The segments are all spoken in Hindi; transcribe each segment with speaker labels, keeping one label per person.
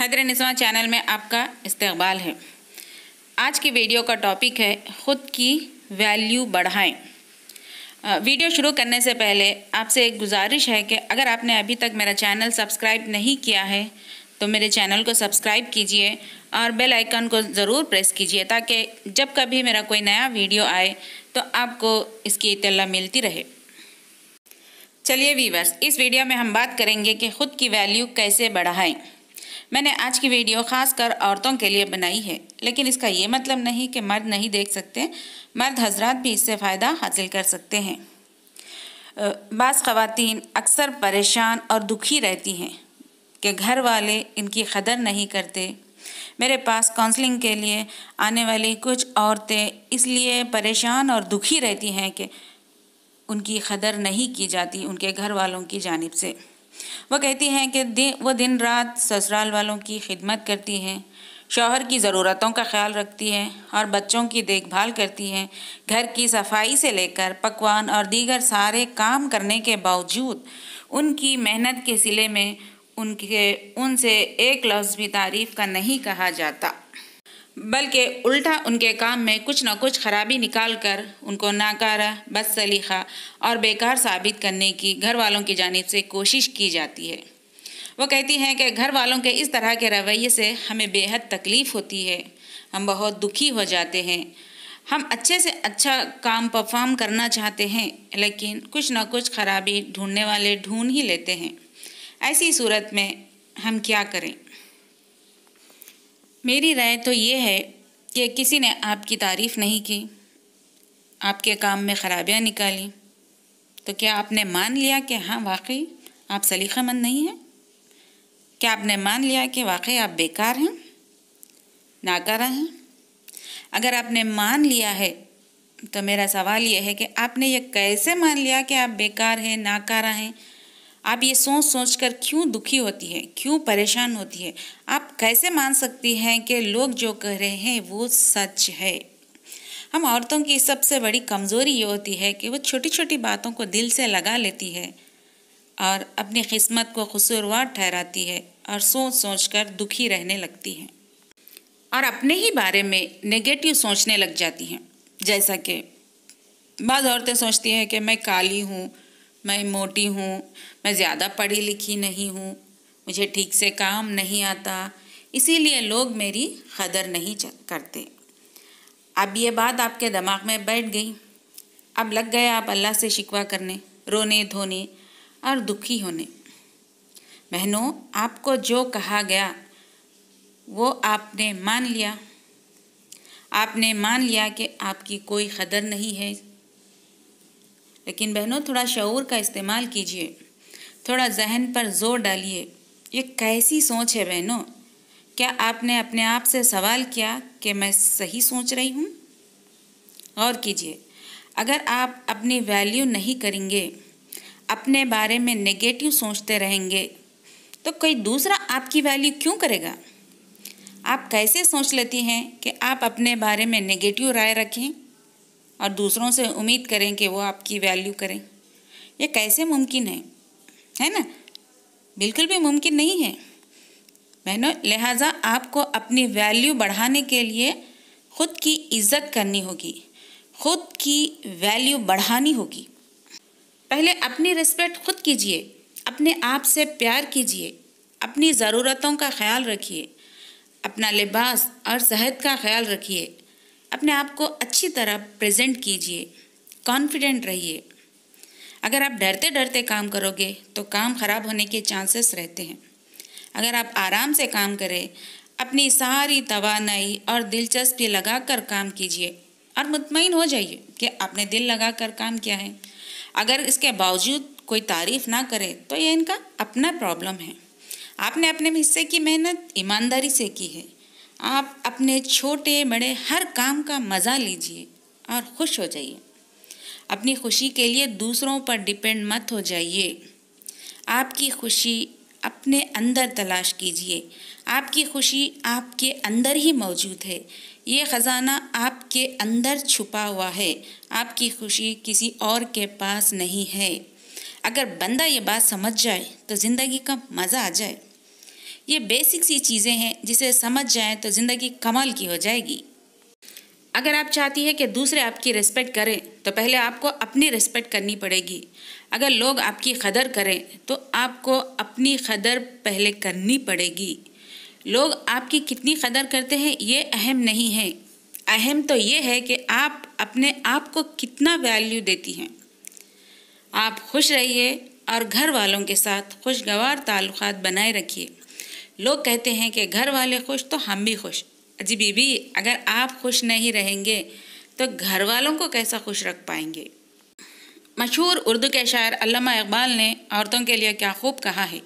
Speaker 1: हैदर निस्वा चैनल में आपका इस्तबाल है आज की वीडियो का टॉपिक है ख़ुद की वैल्यू बढ़ाएं वीडियो शुरू करने से पहले आपसे एक गुजारिश है कि अगर आपने अभी तक मेरा चैनल सब्सक्राइब नहीं किया है तो मेरे चैनल को सब्सक्राइब कीजिए और बेल आइकन को ज़रूर प्रेस कीजिए ताकि जब कभी मेरा कोई नया वीडियो आए तो आपको इसकी इतला मिलती रहे चलिए वीवर्स इस वीडियो में हम बात करेंगे कि ख़ुद की वैल्यू कैसे बढ़ाएं मैंने आज की वीडियो खासकर औरतों के लिए बनाई है लेकिन इसका ये मतलब नहीं कि मर्द नहीं देख सकते मर्द हजरात भी इससे फ़ायदा हासिल कर सकते हैं बास ख़वातीन अक्सर परेशान और दुखी रहती हैं कि घर वाले इनकी कदर नहीं करते मेरे पास काउंसलिंग के लिए आने वाली कुछ औरतें इसलिए परेशान और दुखी रहती हैं कि उनकी कदर नहीं की जाती उनके घर वालों की जानब से वह कहती हैं कि दि, वह दिन रात ससुराल वालों की खिदमत करती है शौहर की ज़रूरतों का ख्याल रखती है और बच्चों की देखभाल करती है घर की सफाई से लेकर पकवान और दीगर सारे काम करने के बावजूद उनकी मेहनत के सिले में उनके उनसे एक लफ्ज़ भी तारीफ़ का नहीं कहा जाता बल्कि उल्टा उनके काम में कुछ ना कुछ खराबी निकाल कर उनको नाकारा बद सलीखा और बेकार साबित करने की घर वालों की जानब से कोशिश की जाती है वो कहती हैं कि घर वालों के इस तरह के रवैये से हमें बेहद तकलीफ़ होती है हम बहुत दुखी हो जाते हैं हम अच्छे से अच्छा काम परफॉर्म करना चाहते हैं लेकिन कुछ ना कुछ खराबी ढूंढने वाले ढूंढ ही लेते हैं ऐसी सूरत में हम क्या करें मेरी राय तो ये है कि किसी ने आपकी तारीफ़ नहीं की आपके काम में ख़राबियाँ निकाली तो क्या आपने मान लिया कि हाँ वाकई आप सलीक़ामंद नहीं हैं क्या आपने मान लिया कि वाकई आप बेकार हैं नाकारा हैं अगर आपने मान लिया है तो मेरा सवाल यह है कि आपने ये कैसे मान लिया कि आप बेकार हैं नाकारा हैं आप ये सोच सोच कर क्यों दुखी होती है क्यों परेशान होती है आप कैसे मान सकती हैं कि लोग जो कह रहे हैं वो सच है हम औरतों की सबसे बड़ी कमज़ोरी ये होती है कि वो छोटी छोटी बातों को दिल से लगा लेती है और अपनी किस्मत को कसूरवार ठहराती है और सोच सोच कर दुखी रहने लगती है और अपने ही बारे में नेगेटिव सोचने लग जाती हैं जैसा कि बाद औरतें सोचती हैं कि मैं काली हूँ मैं मोटी हूँ मैं ज़्यादा पढ़ी लिखी नहीं हूँ मुझे ठीक से काम नहीं आता इसीलिए लोग मेरी कदर नहीं करते अब ये बात आपके दिमाग में बैठ गई अब लग गए आप अल्लाह से शिकवा करने रोने धोने और दुखी होने बहनों आपको जो कहा गया वो आपने मान लिया आपने मान लिया कि आपकी कोई कदर नहीं है लेकिन बहनों थोड़ा शूर का इस्तेमाल कीजिए थोड़ा जहन पर जोर डालिए ये कैसी सोच है बहनों क्या आपने अपने आप से सवाल किया कि मैं सही सोच रही हूँ और कीजिए अगर आप अपनी वैल्यू नहीं करेंगे अपने बारे में नेगेटिव सोचते रहेंगे तो कोई दूसरा आपकी वैल्यू क्यों करेगा आप कैसे सोच लेती हैं कि आप अपने बारे में नेगेटिव राय रखें और दूसरों से उम्मीद करें कि वो आपकी वैल्यू करें यह कैसे मुमकिन है है ना बिल्कुल भी मुमकिन नहीं है बहनों लिहाजा आपको अपनी वैल्यू बढ़ाने के लिए खुद की इज्जत करनी होगी खुद की वैल्यू बढ़ानी होगी पहले अपनी रिस्पेक्ट खुद कीजिए अपने आप से प्यार कीजिए अपनी ज़रूरतों का ख्याल रखिए अपना लिबास और सेहत का ख्याल रखिए अपने आप को अच्छी तरह प्रेजेंट कीजिए कॉन्फिडेंट रहिए अगर आप डरते डरते काम करोगे तो काम खराब होने के चांसेस रहते हैं अगर आप आराम से काम करें अपनी सारी तोानाई और दिलचस्पी लगा कर काम कीजिए और मुतमिन हो जाइए कि आपने दिल लगा कर काम किया है अगर इसके बावजूद कोई तारीफ़ ना करे तो ये इनका अपना प्रॉब्लम है आपने अपने हिस्से की मेहनत ईमानदारी से की है आप अपने छोटे बड़े हर काम का मज़ा लीजिए और खुश हो जाइए अपनी खुशी के लिए दूसरों पर डिपेंड मत हो जाइए आपकी खुशी अपने अंदर तलाश कीजिए आपकी खुशी आपके अंदर ही मौजूद है ये ख़जाना आपके अंदर छुपा हुआ है आपकी खुशी किसी और के पास नहीं है अगर बंदा ये बात समझ जाए तो ज़िंदगी का मज़ा आ जाए ये बेसिक सी चीज़ें हैं जिसे समझ जाएं तो ज़िंदगी कमाल की हो जाएगी अगर आप चाहती है कि दूसरे आपकी रिस्पेक्ट करें तो पहले आपको अपनी रिस्पेक्ट करनी पड़ेगी अगर लोग आपकी कदर करें तो आपको अपनी कदर पहले करनी पड़ेगी लोग आपकी कितनी कदर करते हैं ये अहम नहीं है अहम तो ये है कि आप अपने आप को कितना वैल्यू देती हैं आप खुश रहिए और घर वालों के साथ खुशगवार ताल्लुक बनाए रखिए लोग कहते हैं कि घर वाले खुश तो हम भी खुश अजी बीबी अगर आप खुश नहीं रहेंगे तो घर वालों को कैसा खुश रख पाएंगे मशहूर उर्दू के शायर अल्लामा इकबाल ने औरतों के लिए क्या खूब कहा है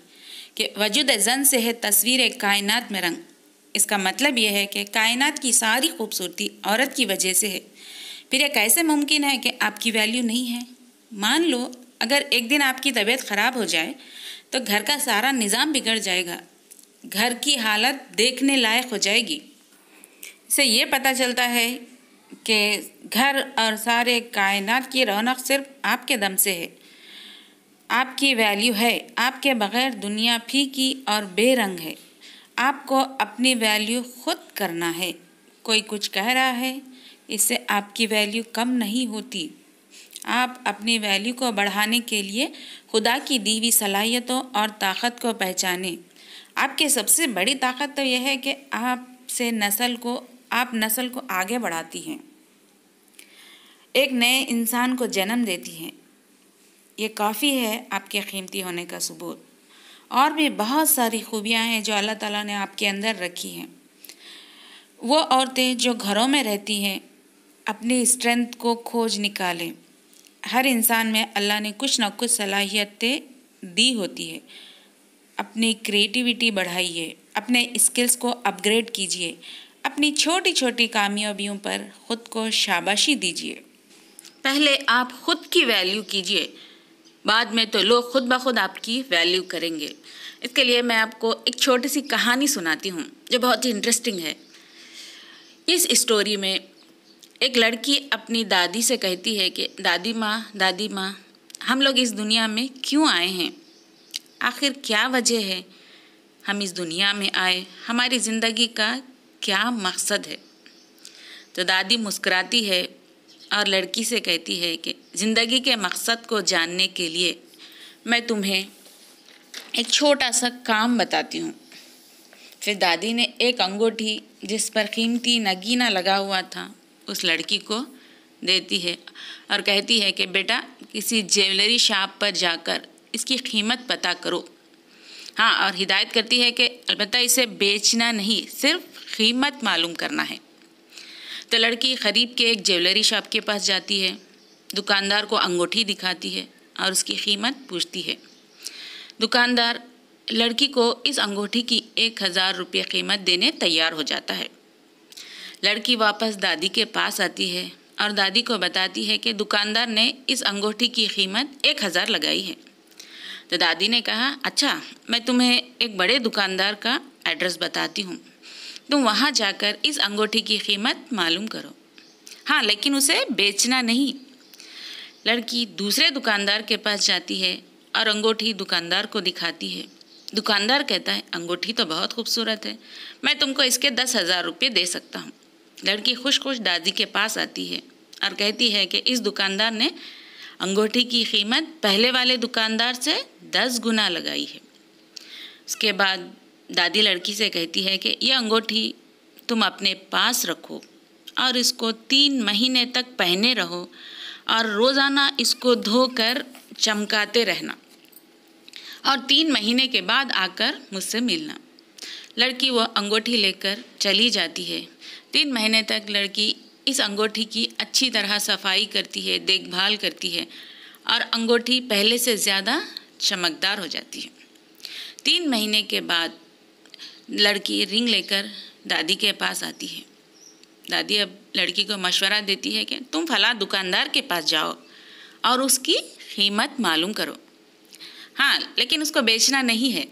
Speaker 1: कि वजूद जन से है तस्वीर कायनात में रंग इसका मतलब यह है कि कायनात की सारी खूबसूरती औरत की वजह से है फिर यह कैसे मुमकिन है कि आपकी वैल्यू नहीं है मान लो अगर एक दिन आपकी तबीयत ख़राब हो जाए तो घर का सारा निज़ाम बिगड़ जाएगा घर की हालत देखने लायक हो जाएगी इससे ये पता चलता है कि घर और सारे कायनात की रौनक सिर्फ आपके दम से है आपकी वैल्यू है आपके बगैर दुनिया फीकी और बेरंग है आपको अपनी वैल्यू खुद करना है कोई कुछ कह रहा है इससे आपकी वैल्यू कम नहीं होती आप अपनी वैल्यू को बढ़ाने के लिए खुदा की दीवी सलाहियतों और ताकत को पहचानें आपकी सबसे बड़ी ताकत तो यह है कि आप से नस्ल को आप नस्ल को आगे बढ़ाती हैं एक नए इंसान को जन्म देती हैं ये काफ़ी है आपके कीमती होने का सबूत और भी बहुत सारी खूबियां हैं जो अल्लाह ताला ने आपके अंदर रखी हैं वो औरतें जो घरों में रहती हैं अपनी स्ट्रेंथ को खोज निकालें हर इंसान में अल्लाह ने कुछ ना कुछ सलाहियतें दी होती है अपनी क्रिएटिविटी बढ़ाइए अपने स्किल्स को अपग्रेड कीजिए अपनी छोटी छोटी कामयाबियों पर ख़ुद को शाबाशी दीजिए पहले आप खुद की वैल्यू कीजिए बाद में तो लोग खुद ब खुद आपकी वैल्यू करेंगे इसके लिए मैं आपको एक छोटी सी कहानी सुनाती हूँ जो बहुत ही इंटरेस्टिंग है इस स्टोरी में एक लड़की अपनी दादी से कहती है कि दादी माँ दादी माँ हम लोग इस दुनिया में क्यों आए हैं आखिर क्या वजह है हम इस दुनिया में आए हमारी ज़िंदगी का क्या मकसद है तो दादी मुस्कुराती है और लड़की से कहती है कि ज़िंदगी के मकसद को जानने के लिए मैं तुम्हें एक छोटा सा काम बताती हूँ फिर दादी ने एक अंगूठी जिस पर कीमती नगीना लगा हुआ था उस लड़की को देती है और कहती है कि बेटा किसी ज्वेलरी शॉप पर जाकर इसकी कीमत पता करो हाँ और हिदायत करती है कि अलबत्त इसे बेचना नहीं सिर्फ कीमत मालूम करना है तो लड़की ख़रीब के एक ज्वेलरी शॉप के पास जाती है दुकानदार को अंगूठी दिखाती है और उसकी कीमत पूछती है दुकानदार लड़की को इस अंगूठी की एक हज़ार रुपये कीमत देने तैयार हो जाता है लड़की वापस दादी के पास आती है और दादी को बताती है कि दुकानदार ने इस अंगूठी की कीमत एक हज़ार लगाई है तो दादी ने कहा अच्छा मैं तुम्हें एक बड़े दुकानदार का एड्रेस बताती हूँ तुम वहाँ जाकर इस अंगूठी की कीमत मालूम करो हाँ लेकिन उसे बेचना नहीं लड़की दूसरे दुकानदार के पास जाती है और अंगूठी दुकानदार को दिखाती है दुकानदार कहता है अंगूठी तो बहुत खूबसूरत है मैं तुमको इसके दस हज़ार रुपये दे सकता हूँ लड़की खुश खुश दादी के पास आती है और कहती है कि इस दुकानदार ने अंगूठी की कीमत पहले वाले दुकानदार से दस गुना लगाई है उसके बाद दादी लड़की से कहती है कि यह अंगूठी तुम अपने पास रखो और इसको तीन महीने तक पहने रहो और रोज़ाना इसको धोकर चमकाते रहना और तीन महीने के बाद आकर मुझसे मिलना लड़की वह अंगूठी लेकर चली जाती है तीन महीने तक लड़की इस अंगूठी की अच्छी तरह सफाई करती है देखभाल करती है और अंगूठी पहले से ज़्यादा चमकदार हो जाती है तीन महीने के बाद लड़की रिंग लेकर दादी के पास आती है दादी अब लड़की को मशवरा देती है कि तुम फला दुकानदार के पास जाओ और उसकी कीमत मालूम करो हाँ लेकिन उसको बेचना नहीं है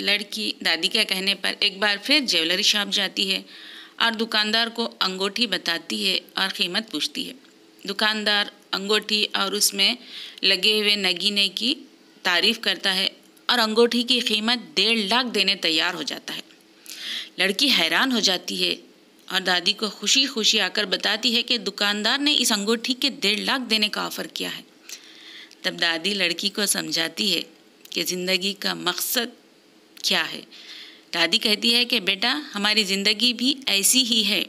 Speaker 1: लड़की दादी के कहने पर एक बार फिर ज्वेलरी शॉप जाती है और दुकानदार को अंगूठी बताती है और कीमत पूछती है दुकानदार अंगूठी और उसमें लगे हुए नगीने की तारीफ़ करता है और अंगूठी की कीमत डेढ़ लाख देने तैयार हो जाता है लड़की हैरान हो जाती है और दादी को खुशी खुशी आकर बताती है कि दुकानदार ने इस अंगूठी के डेढ़ लाख देने का ऑफ़र किया है तब दादी लड़की को समझाती है कि ज़िंदगी का मकसद क्या है दादी कहती है कि बेटा हमारी ज़िंदगी भी ऐसी ही है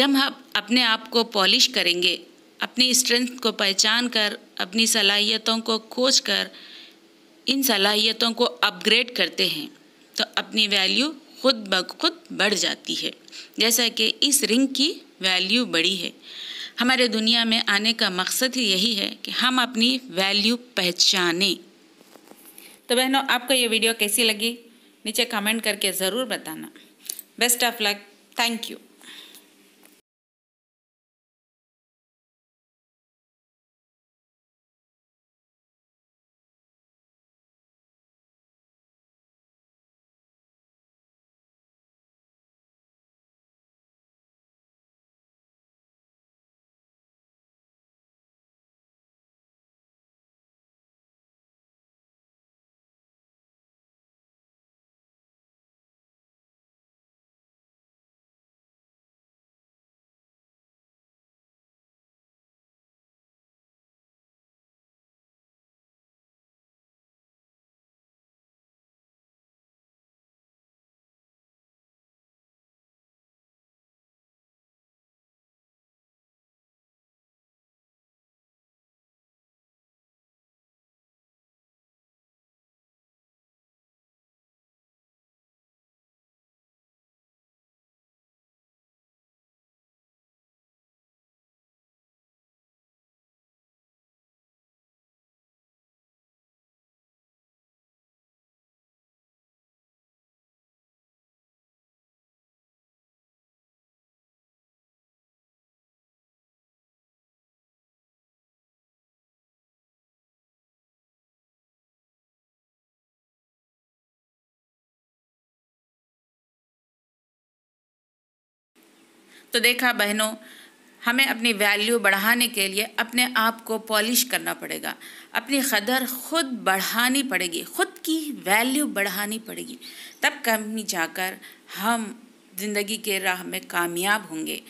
Speaker 1: जब हम अपने आप को पॉलिश करेंगे अपनी स्ट्रेंथ को पहचान कर अपनी सलाहियतों को खोज कर इन सलाहियतों को अपग्रेड करते हैं तो अपनी वैल्यू खुद ब खुद बढ़ जाती है जैसा कि इस रिंग की वैल्यू बढ़ी है हमारे दुनिया में आने का मकसद ही यही है कि हम अपनी वैल्यू पहचानें तो बहनों आपको ये वीडियो कैसी लगी नीचे कमेंट करके ज़रूर बताना best of luck thank you तो देखा बहनों हमें अपनी वैल्यू बढ़ाने के लिए अपने आप को पॉलिश करना पड़ेगा अपनी कदर खुद बढ़ानी पड़ेगी खुद की वैल्यू बढ़ानी पड़ेगी तब कहीं जाकर हम ज़िंदगी के राह में कामयाब होंगे